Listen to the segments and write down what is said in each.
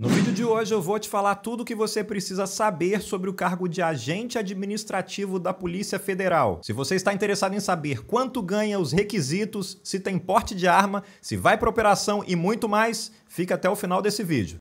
No vídeo de hoje eu vou te falar tudo o que você precisa saber sobre o cargo de agente administrativo da Polícia Federal. Se você está interessado em saber quanto ganha os requisitos, se tem porte de arma, se vai para operação e muito mais, fica até o final desse vídeo.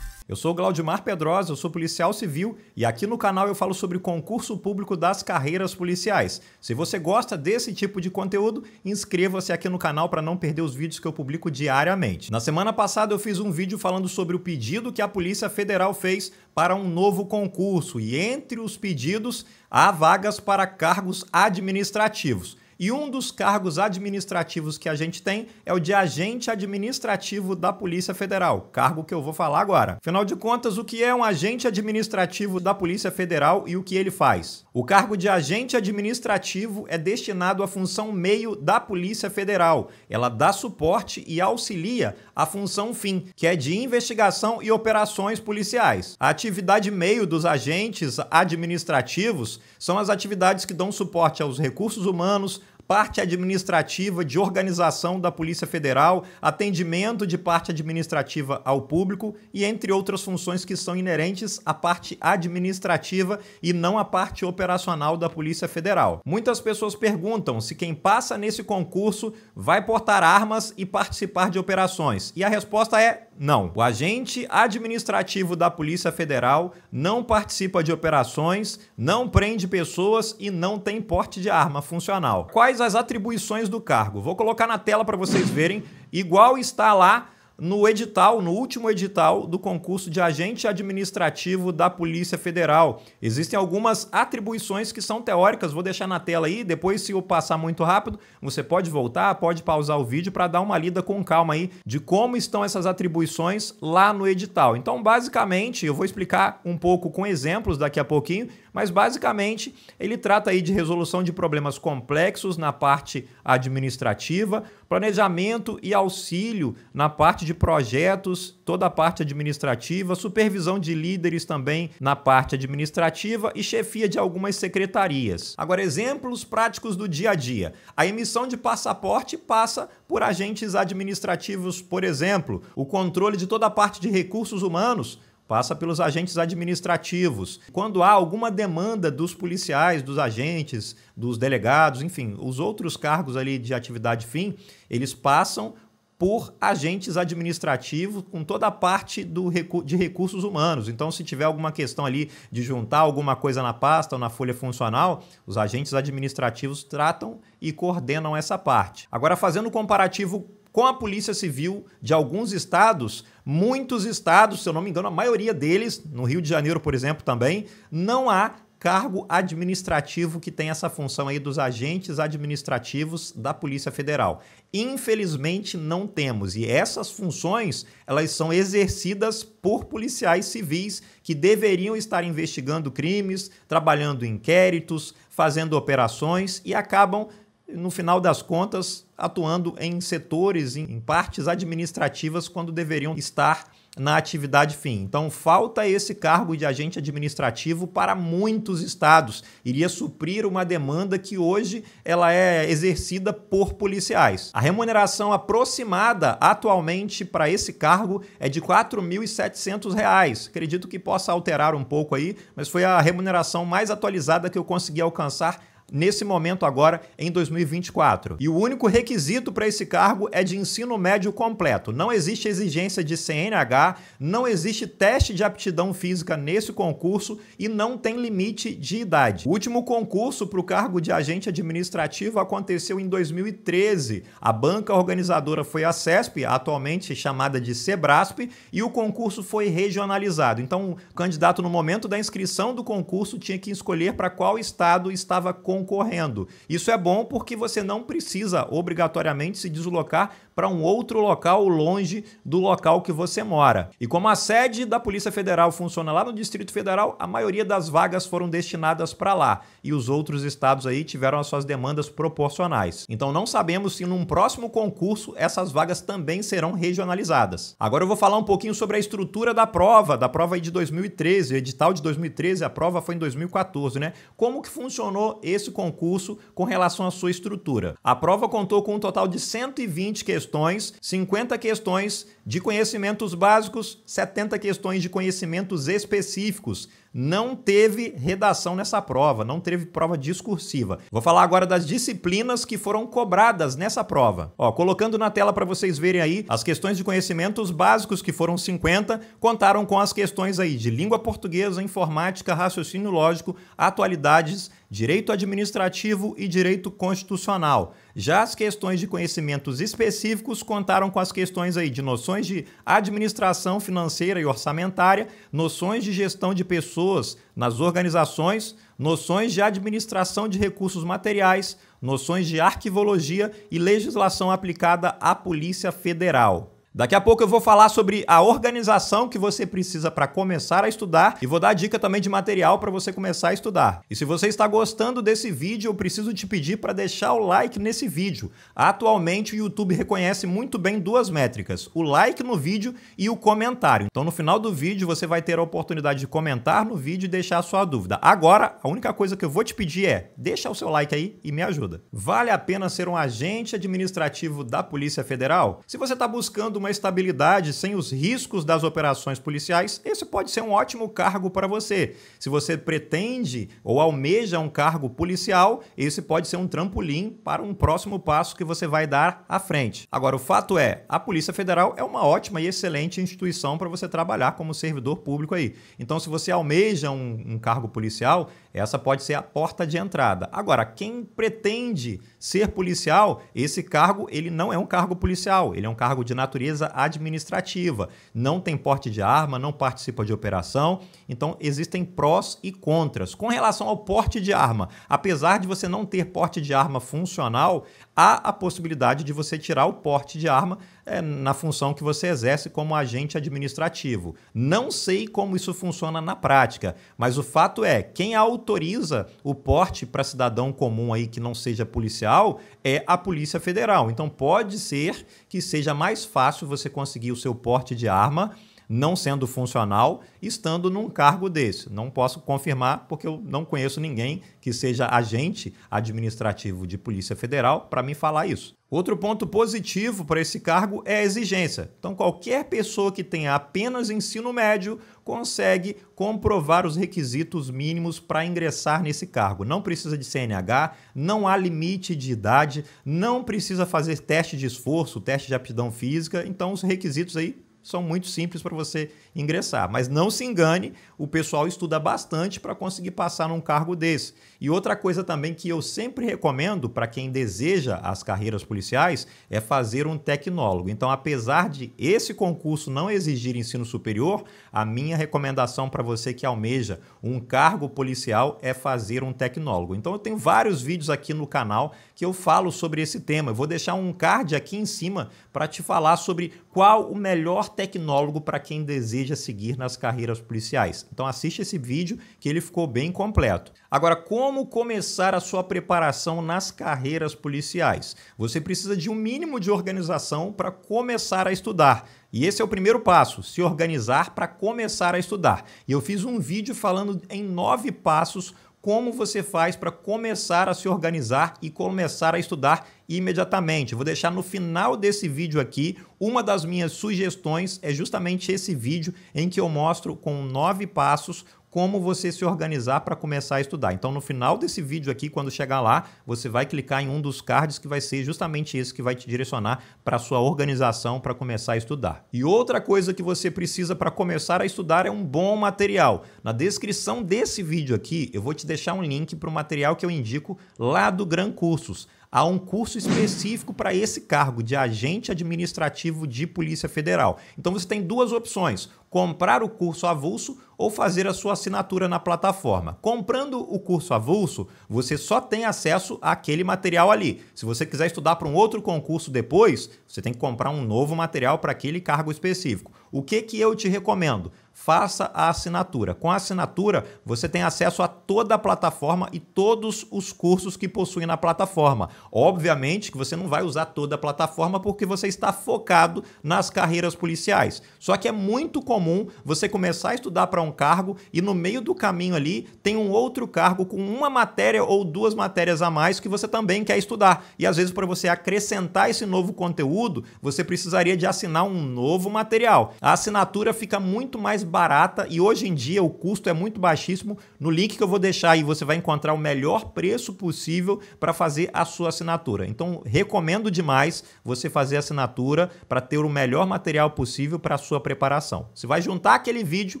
Eu sou Glaudimar Pedrosa, eu sou policial civil e aqui no canal eu falo sobre concurso público das carreiras policiais. Se você gosta desse tipo de conteúdo, inscreva-se aqui no canal para não perder os vídeos que eu publico diariamente. Na semana passada eu fiz um vídeo falando sobre o pedido que a Polícia Federal fez para um novo concurso e entre os pedidos há vagas para cargos administrativos. E um dos cargos administrativos que a gente tem é o de agente administrativo da Polícia Federal, cargo que eu vou falar agora. Afinal de contas, o que é um agente administrativo da Polícia Federal e o que ele faz? O cargo de agente administrativo é destinado à função meio da Polícia Federal. Ela dá suporte e auxilia à função fim, que é de investigação e operações policiais. A atividade meio dos agentes administrativos são as atividades que dão suporte aos recursos humanos, parte administrativa de organização da Polícia Federal, atendimento de parte administrativa ao público e entre outras funções que são inerentes à parte administrativa e não à parte operacional da Polícia Federal. Muitas pessoas perguntam se quem passa nesse concurso vai portar armas e participar de operações. E a resposta é não. O agente administrativo da Polícia Federal não participa de operações, não prende pessoas e não tem porte de arma funcional. Quais quais as atribuições do cargo. Vou colocar na tela para vocês verem, igual está lá no edital, no último edital do concurso de agente administrativo da Polícia Federal. Existem algumas atribuições que são teóricas, vou deixar na tela aí, depois se eu passar muito rápido, você pode voltar, pode pausar o vídeo para dar uma lida com calma aí de como estão essas atribuições lá no edital. Então, basicamente, eu vou explicar um pouco com exemplos daqui a pouquinho, mas basicamente ele trata aí de resolução de problemas complexos na parte administrativa, planejamento e auxílio na parte de projetos, toda a parte administrativa, supervisão de líderes também na parte administrativa e chefia de algumas secretarias. Agora, exemplos práticos do dia a dia. A emissão de passaporte passa por agentes administrativos, por exemplo, o controle de toda a parte de recursos humanos passa pelos agentes administrativos. Quando há alguma demanda dos policiais, dos agentes, dos delegados, enfim, os outros cargos ali de atividade fim, eles passam por agentes administrativos com toda a parte do recu de recursos humanos. Então, se tiver alguma questão ali de juntar alguma coisa na pasta ou na folha funcional, os agentes administrativos tratam e coordenam essa parte. Agora, fazendo o comparativo com a Polícia Civil de alguns estados, muitos estados, se eu não me engano, a maioria deles, no Rio de Janeiro, por exemplo, também, não há cargo administrativo que tem essa função aí dos agentes administrativos da Polícia Federal. Infelizmente não temos e essas funções elas são exercidas por policiais civis que deveriam estar investigando crimes, trabalhando inquéritos, fazendo operações e acabam no final das contas, atuando em setores, em partes administrativas, quando deveriam estar na atividade fim. Então, falta esse cargo de agente administrativo para muitos estados. Iria suprir uma demanda que hoje ela é exercida por policiais. A remuneração aproximada atualmente para esse cargo é de R$ 4.700. Acredito que possa alterar um pouco aí, mas foi a remuneração mais atualizada que eu consegui alcançar nesse momento agora em 2024. E o único requisito para esse cargo é de ensino médio completo. Não existe exigência de CNH, não existe teste de aptidão física nesse concurso e não tem limite de idade. O último concurso para o cargo de agente administrativo aconteceu em 2013. A banca organizadora foi a CESP, atualmente chamada de Sebrasp, e o concurso foi regionalizado. Então, o candidato no momento da inscrição do concurso tinha que escolher para qual estado estava concursando concorrendo. Isso é bom porque você não precisa obrigatoriamente se deslocar para um outro local longe do local que você mora. E como a sede da Polícia Federal funciona lá no Distrito Federal, a maioria das vagas foram destinadas para lá e os outros estados aí tiveram as suas demandas proporcionais. Então não sabemos se num próximo concurso essas vagas também serão regionalizadas. Agora eu vou falar um pouquinho sobre a estrutura da prova, da prova aí de 2013, o edital de 2013, a prova foi em 2014, né? Como que funcionou esse desse concurso com relação à sua estrutura. A prova contou com um total de 120 questões, 50 questões de conhecimentos básicos, 70 questões de conhecimentos específicos. Não teve redação nessa prova, não teve prova discursiva. Vou falar agora das disciplinas que foram cobradas nessa prova. Ó, colocando na tela para vocês verem aí, as questões de conhecimentos básicos, que foram 50, contaram com as questões aí de língua portuguesa, informática, raciocínio lógico, atualidades, direito administrativo e direito constitucional. Já as questões de conhecimentos específicos contaram com as questões aí de noções de administração financeira e orçamentária, noções de gestão de pessoas nas organizações, noções de administração de recursos materiais, noções de arquivologia e legislação aplicada à Polícia Federal. Daqui a pouco eu vou falar sobre a organização que você precisa para começar a estudar e vou dar dica também de material para você começar a estudar. E se você está gostando desse vídeo, eu preciso te pedir para deixar o like nesse vídeo. Atualmente o YouTube reconhece muito bem duas métricas, o like no vídeo e o comentário. Então no final do vídeo você vai ter a oportunidade de comentar no vídeo e deixar a sua dúvida. Agora, a única coisa que eu vou te pedir é, deixa o seu like aí e me ajuda. Vale a pena ser um agente administrativo da Polícia Federal? Se você está buscando uma uma estabilidade sem os riscos das operações policiais, esse pode ser um ótimo cargo para você. Se você pretende ou almeja um cargo policial, esse pode ser um trampolim para um próximo passo que você vai dar à frente. Agora, o fato é, a Polícia Federal é uma ótima e excelente instituição para você trabalhar como servidor público aí. Então, se você almeja um, um cargo policial, essa pode ser a porta de entrada. Agora, quem pretende ser policial, esse cargo ele não é um cargo policial, ele é um cargo de natureza administrativa. Não tem porte de arma, não participa de operação. Então, existem prós e contras. Com relação ao porte de arma, apesar de você não ter porte de arma funcional, há a possibilidade de você tirar o porte de arma é, na função que você exerce como agente administrativo. Não sei como isso funciona na prática, mas o fato é, quem autoriza o porte para cidadão comum aí que não seja policial é a Polícia Federal. Então pode ser que seja mais fácil você conseguir o seu porte de arma não sendo funcional, estando num cargo desse. Não posso confirmar, porque eu não conheço ninguém que seja agente administrativo de Polícia Federal para me falar isso. Outro ponto positivo para esse cargo é a exigência. Então, qualquer pessoa que tenha apenas ensino médio consegue comprovar os requisitos mínimos para ingressar nesse cargo. Não precisa de CNH, não há limite de idade, não precisa fazer teste de esforço, teste de aptidão física. Então, os requisitos aí são muito simples para você ingressar. Mas não se engane, o pessoal estuda bastante para conseguir passar num cargo desse. E outra coisa também que eu sempre recomendo para quem deseja as carreiras policiais é fazer um tecnólogo. Então, apesar de esse concurso não exigir ensino superior, a minha recomendação para você que almeja um cargo policial é fazer um tecnólogo. Então, eu tenho vários vídeos aqui no canal que eu falo sobre esse tema. Eu vou deixar um card aqui em cima para te falar sobre qual o melhor tecnólogo para quem deseja seguir nas carreiras policiais. Então assiste esse vídeo que ele ficou bem completo. Agora, como começar a sua preparação nas carreiras policiais? Você precisa de um mínimo de organização para começar a estudar. E esse é o primeiro passo, se organizar para começar a estudar. E eu fiz um vídeo falando em nove passos como você faz para começar a se organizar e começar a estudar imediatamente. Vou deixar no final desse vídeo aqui. Uma das minhas sugestões é justamente esse vídeo em que eu mostro com nove passos como você se organizar para começar a estudar. Então, no final desse vídeo aqui, quando chegar lá, você vai clicar em um dos cards que vai ser justamente esse que vai te direcionar para a sua organização para começar a estudar. E outra coisa que você precisa para começar a estudar é um bom material. Na descrição desse vídeo aqui, eu vou te deixar um link para o material que eu indico lá do Gran Cursos há um curso específico para esse cargo de agente administrativo de Polícia Federal. Então você tem duas opções: comprar o curso avulso ou fazer a sua assinatura na plataforma. Comprando o curso avulso, você só tem acesso àquele material ali. Se você quiser estudar para um outro concurso depois, você tem que comprar um novo material para aquele cargo específico. O que que eu te recomendo? faça a assinatura. Com a assinatura, você tem acesso a toda a plataforma e todos os cursos que possuem na plataforma. Obviamente que você não vai usar toda a plataforma porque você está focado nas carreiras policiais. Só que é muito comum você começar a estudar para um cargo e no meio do caminho ali tem um outro cargo com uma matéria ou duas matérias a mais que você também quer estudar. E às vezes para você acrescentar esse novo conteúdo, você precisaria de assinar um novo material. A assinatura fica muito mais barata e hoje em dia o custo é muito baixíssimo. No link que eu vou deixar aí você vai encontrar o melhor preço possível para fazer a sua assinatura. Então, recomendo demais você fazer a assinatura para ter o melhor material possível para a sua preparação. Você vai juntar aquele vídeo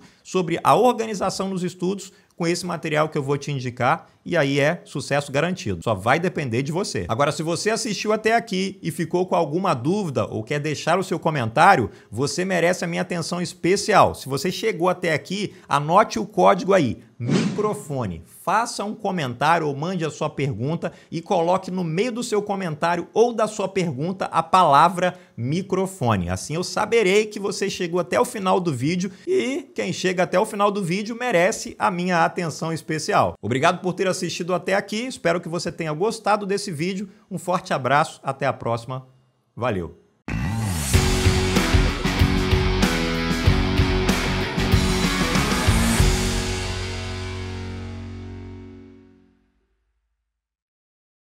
sobre a organização nos estudos com esse material que eu vou te indicar e aí é sucesso garantido. Só vai depender de você. Agora, se você assistiu até aqui e ficou com alguma dúvida ou quer deixar o seu comentário, você merece a minha atenção especial. Se você chegou até aqui, anote o código aí microfone. Faça um comentário ou mande a sua pergunta e coloque no meio do seu comentário ou da sua pergunta a palavra microfone. Assim eu saberei que você chegou até o final do vídeo e quem chega até o final do vídeo merece a minha atenção especial. Obrigado por ter assistido até aqui. Espero que você tenha gostado desse vídeo. Um forte abraço, até a próxima. Valeu!